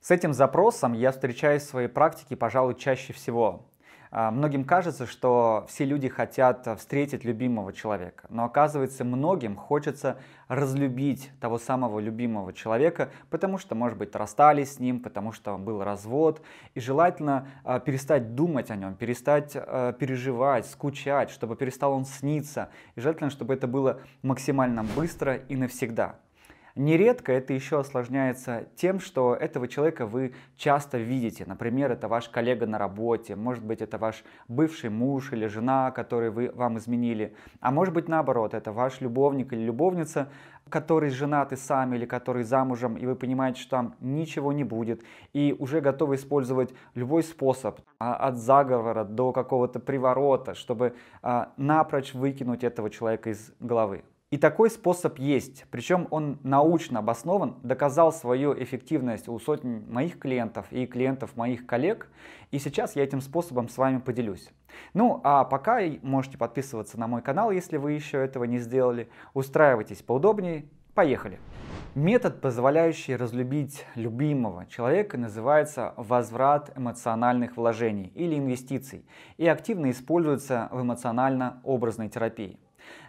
С этим запросом я встречаюсь в своей практике, пожалуй, чаще всего. А, многим кажется, что все люди хотят встретить любимого человека, но оказывается, многим хочется разлюбить того самого любимого человека, потому что, может быть, расстались с ним, потому что был развод, и желательно а, перестать думать о нем, перестать а, переживать, скучать, чтобы перестал он сниться, и желательно, чтобы это было максимально быстро и навсегда. Нередко это еще осложняется тем, что этого человека вы часто видите. Например, это ваш коллега на работе, может быть, это ваш бывший муж или жена, который вы, вам изменили. А может быть, наоборот, это ваш любовник или любовница, который женат и сами или который замужем, и вы понимаете, что там ничего не будет, и уже готовы использовать любой способ, а, от заговора до какого-то приворота, чтобы а, напрочь выкинуть этого человека из головы. И такой способ есть, причем он научно обоснован, доказал свою эффективность у сотен моих клиентов и клиентов моих коллег, и сейчас я этим способом с вами поделюсь. Ну а пока можете подписываться на мой канал, если вы еще этого не сделали, устраивайтесь поудобнее, поехали! Метод, позволяющий разлюбить любимого человека, называется возврат эмоциональных вложений или инвестиций и активно используется в эмоционально-образной терапии.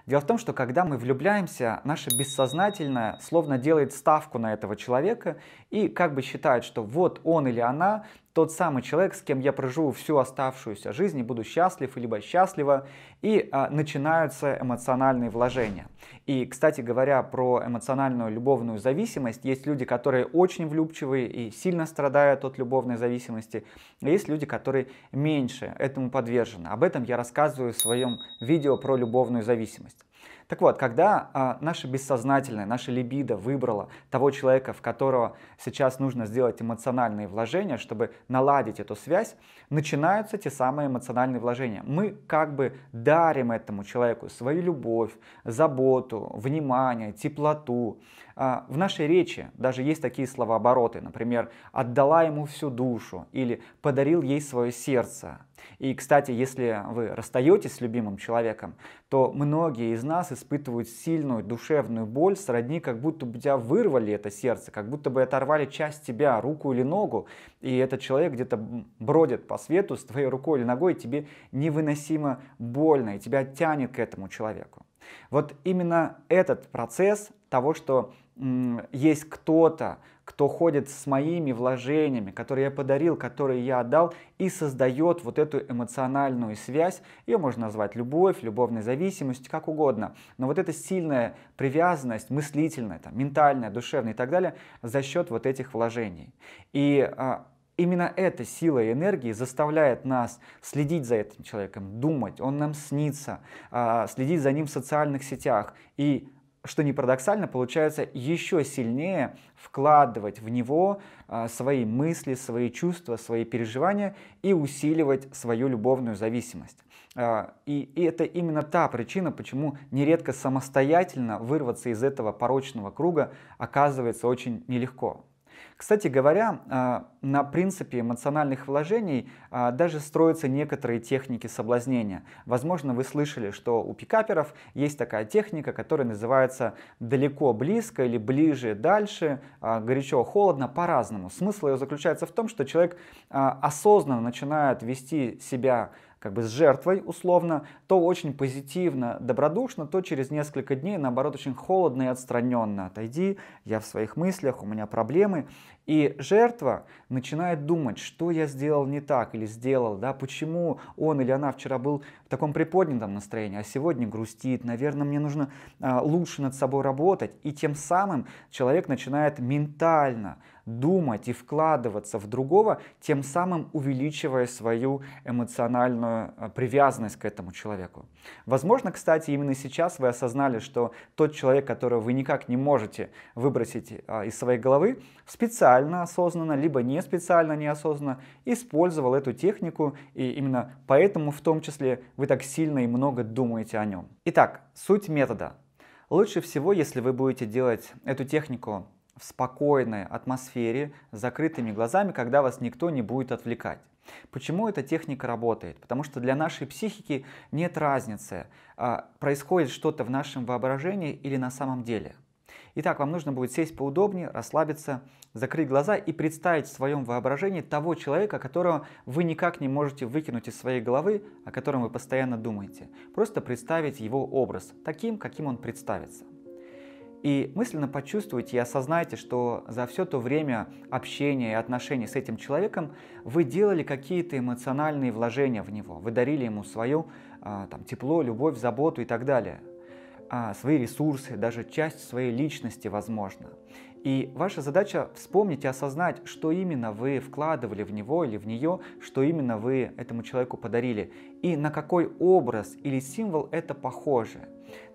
Дело в том, что когда мы влюбляемся, наше бессознательное словно делает ставку на этого человека и как бы считает, что вот он или она тот самый человек, с кем я проживу всю оставшуюся жизнь и буду счастлив, либо счастлива, и а, начинаются эмоциональные вложения. И, кстати говоря, про эмоциональную любовную зависимость, есть люди, которые очень влюбчивые и сильно страдают от любовной зависимости, а есть люди, которые меньше этому подвержены. Об этом я рассказываю в своем видео про любовную зависимость. Так вот, когда а, наше бессознательное, наша либидо выбрала того человека, в которого сейчас нужно сделать эмоциональные вложения, чтобы наладить эту связь, начинаются те самые эмоциональные вложения. Мы как бы дарим этому человеку свою любовь, заботу, внимание, теплоту. А, в нашей речи даже есть такие словообороты, например, «отдала ему всю душу» или «подарил ей свое сердце», и, кстати, если вы расстаетесь с любимым человеком, то многие из нас испытывают сильную душевную боль, сродни как будто бы тебя вырвали это сердце, как будто бы оторвали часть тебя, руку или ногу, и этот человек где-то бродит по свету с твоей рукой или ногой, и тебе невыносимо больно, и тебя тянет к этому человеку. Вот именно этот процесс того, что есть кто-то, кто ходит с моими вложениями, которые я подарил, которые я отдал, и создает вот эту эмоциональную связь. Ее можно назвать любовь, любовной зависимость, как угодно. Но вот эта сильная привязанность, мыслительная, там, ментальная, душевная и так далее, за счет вот этих вложений. И а, именно эта сила и энергия заставляет нас следить за этим человеком, думать, он нам снится, а, следить за ним в социальных сетях и что не парадоксально, получается еще сильнее вкладывать в него а, свои мысли, свои чувства, свои переживания и усиливать свою любовную зависимость. А, и, и это именно та причина, почему нередко самостоятельно вырваться из этого порочного круга оказывается очень нелегко. Кстати говоря, а, на принципе эмоциональных вложений а, даже строятся некоторые техники соблазнения. Возможно, вы слышали, что у пикаперов есть такая техника, которая называется «далеко-близко» или «ближе-дальше», а, «горячо-холодно» по-разному. Смысл ее заключается в том, что человек осознанно начинает вести себя как бы с жертвой условно, то очень позитивно, добродушно, то через несколько дней, наоборот, очень холодно и отстраненно. Отойди, я в своих мыслях, у меня проблемы. И жертва начинает думать, что я сделал не так или сделал, да, почему он или она вчера был в таком приподнятом настроении, а сегодня грустит, наверное, мне нужно э, лучше над собой работать. И тем самым человек начинает ментально думать и вкладываться в другого, тем самым увеличивая свою эмоциональную а, привязанность к этому человеку. Возможно, кстати, именно сейчас вы осознали, что тот человек, которого вы никак не можете выбросить а, из своей головы, специально специально, осознанно, либо не специально, неосознанно использовал эту технику, и именно поэтому в том числе вы так сильно и много думаете о нем. Итак, суть метода. Лучше всего, если вы будете делать эту технику в спокойной атмосфере, с закрытыми глазами, когда вас никто не будет отвлекать. Почему эта техника работает? Потому что для нашей психики нет разницы, а, происходит что-то в нашем воображении или на самом деле. Итак, вам нужно будет сесть поудобнее, расслабиться, закрыть глаза и представить в своем воображении того человека, которого вы никак не можете выкинуть из своей головы, о котором вы постоянно думаете. Просто представить его образ таким, каким он представится. И мысленно почувствуйте и осознайте, что за все то время общения и отношений с этим человеком вы делали какие-то эмоциональные вложения в него, вы дарили ему свое а, там, тепло, любовь, заботу и так далее – а, свои ресурсы, даже часть своей личности, возможно. И ваша задача вспомнить и осознать, что именно вы вкладывали в него или в нее, что именно вы этому человеку подарили, и на какой образ или символ это похоже.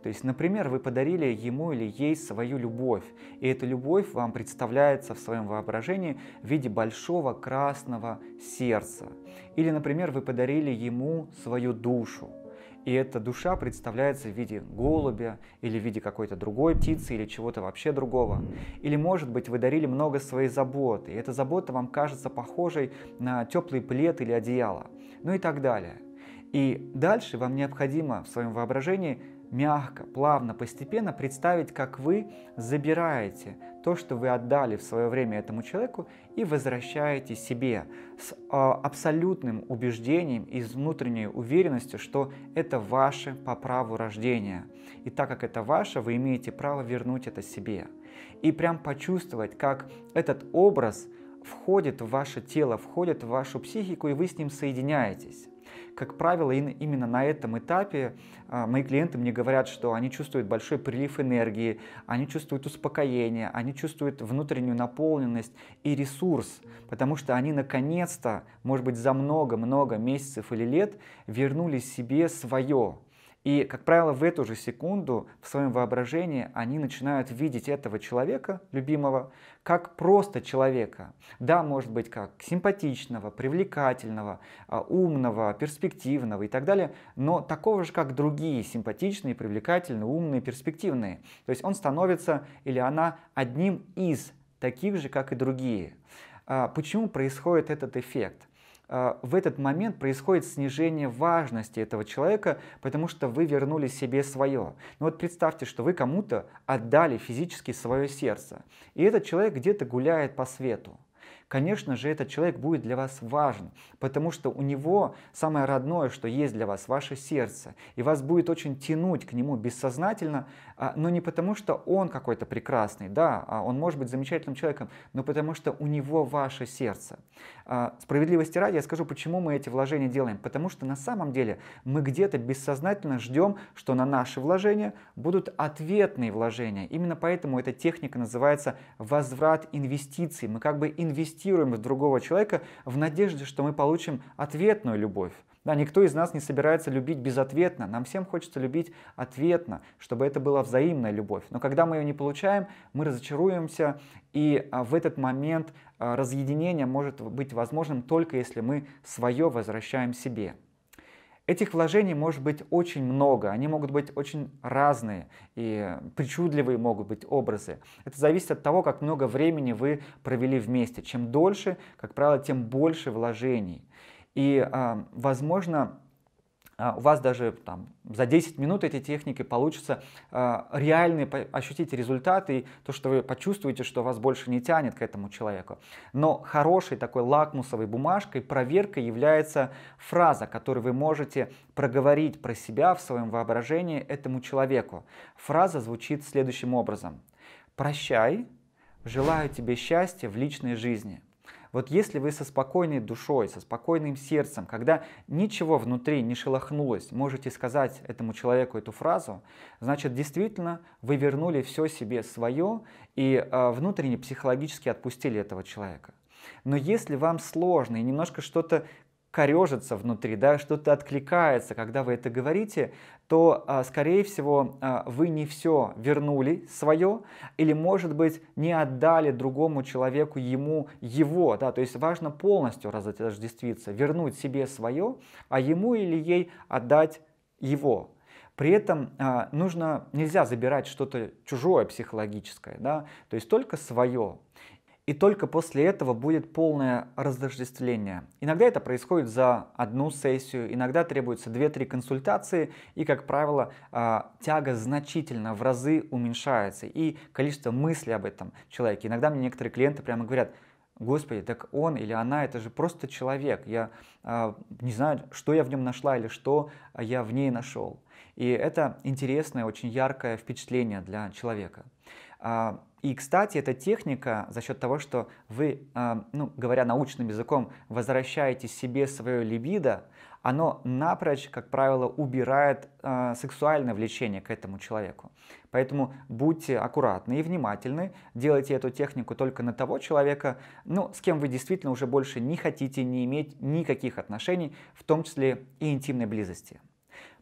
То есть, например, вы подарили ему или ей свою любовь, и эта любовь вам представляется в своем воображении в виде большого красного сердца. Или, например, вы подарили ему свою душу, и эта душа представляется в виде голубя или в виде какой-то другой птицы или чего-то вообще другого. Или, может быть, вы дарили много своей заботы, и эта забота вам кажется похожей на теплый плед или одеяло, ну и так далее. И дальше вам необходимо в своем воображении мягко, плавно, постепенно представить, как вы забираете то, что вы отдали в свое время этому человеку, и возвращаете себе с а, абсолютным убеждением и с внутренней уверенностью, что это ваше по праву рождения. И так как это ваше, вы имеете право вернуть это себе. И прям почувствовать, как этот образ входит в ваше тело, входит в вашу психику, и вы с ним соединяетесь. Как правило, именно на этом этапе а, мои клиенты мне говорят, что они чувствуют большой прилив энергии, они чувствуют успокоение, они чувствуют внутреннюю наполненность и ресурс, потому что они наконец-то, может быть, за много-много месяцев или лет вернули себе свое, и, как правило, в эту же секунду в своем воображении они начинают видеть этого человека, любимого, как просто человека. Да, может быть, как симпатичного, привлекательного, а, умного, перспективного и так далее, но такого же, как другие симпатичные, привлекательные, умные, перспективные. То есть он становится или она одним из таких же, как и другие. А, почему происходит этот эффект? А, в этот момент происходит снижение важности этого человека, потому что вы вернули себе свое. Ну вот представьте, что вы кому-то отдали физически свое сердце, и этот человек где-то гуляет по свету конечно же, этот человек будет для вас важен, потому что у него самое родное, что есть для вас, ваше сердце. И вас будет очень тянуть к нему бессознательно, а, но не потому, что он какой-то прекрасный, да, а он может быть замечательным человеком, но потому что у него ваше сердце. А, справедливости ради я скажу, почему мы эти вложения делаем. Потому что на самом деле мы где-то бессознательно ждем, что на наши вложения будут ответные вложения. Именно поэтому эта техника называется возврат инвестиций. Мы как бы инвестируем инвестируем в другого человека в надежде, что мы получим ответную любовь. Да, никто из нас не собирается любить безответно. Нам всем хочется любить ответно, чтобы это была взаимная любовь. Но когда мы ее не получаем, мы разочаруемся, и а, в этот момент а, разъединение может быть возможным только если мы свое возвращаем себе. Этих вложений может быть очень много, они могут быть очень разные и причудливые могут быть образы. Это зависит от того, как много времени вы провели вместе. Чем дольше, как правило, тем больше вложений. И, а, возможно, а, у вас даже там, за 10 минут эти техники получится э, а, реальные ощутить результаты и то, что вы почувствуете, что вас больше не тянет к этому человеку. Но хорошей такой лакмусовой бумажкой, проверкой является фраза, которую вы можете проговорить про себя в своем воображении этому человеку. Фраза звучит следующим образом. «Прощай, желаю тебе счастья в личной жизни». Вот если вы со спокойной душой, со спокойным сердцем, когда ничего внутри не шелохнулось, можете сказать этому человеку эту фразу, значит действительно вы вернули все себе свое и э, внутренне психологически отпустили этого человека. Но если вам сложно и немножко что-то корежится внутри, да, что-то откликается, когда вы это говорите, то, а, скорее всего, а, вы не все вернули свое или, может быть, не отдали другому человеку ему его. Да? То есть важно полностью разотождествиться, вернуть себе свое, а ему или ей отдать его. При этом а, нужно, нельзя забирать что-то чужое психологическое, да, то есть только свое и только после этого будет полное раздождествление. Иногда это происходит за одну сессию, иногда требуется 2-3 консультации, и, как правило, а, тяга значительно в разы уменьшается, и количество мыслей об этом человеке. Иногда мне некоторые клиенты прямо говорят, Господи, так он или она, это же просто человек. Я э, не знаю, что я в нем нашла или что я в ней нашел. И это интересное, очень яркое впечатление для человека. А, и, кстати, эта техника за счет того, что вы, а, ну, говоря научным языком, возвращаете себе свое либидо, оно напрочь, как правило, убирает э, сексуальное влечение к этому человеку. Поэтому будьте аккуратны и внимательны, делайте эту технику только на того человека, ну, с кем вы действительно уже больше не хотите не иметь никаких отношений, в том числе и интимной близости.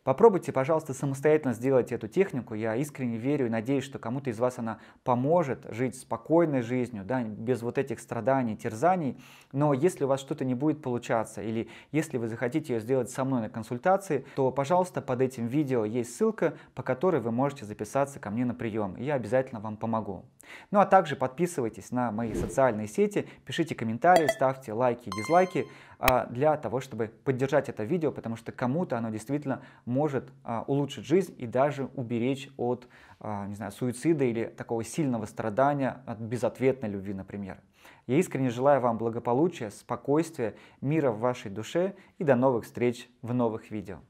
Попробуйте, пожалуйста, самостоятельно сделать эту технику. Я искренне верю и надеюсь, что кому-то из вас она поможет жить спокойной жизнью, да, без вот этих страданий, терзаний. Но если у вас что-то не будет получаться или если вы захотите ее сделать со мной на консультации, то, пожалуйста, под этим видео есть ссылка, по которой вы можете записаться ко мне на прием. И я обязательно вам помогу. Ну а также подписывайтесь на мои социальные сети, пишите комментарии, ставьте лайки и дизлайки а, для того, чтобы поддержать это видео, потому что кому-то оно действительно может а, улучшить жизнь и даже уберечь от а, не знаю, суицида или такого сильного страдания от безответной любви, например. Я искренне желаю вам благополучия, спокойствия, мира в вашей душе и до новых встреч в новых видео.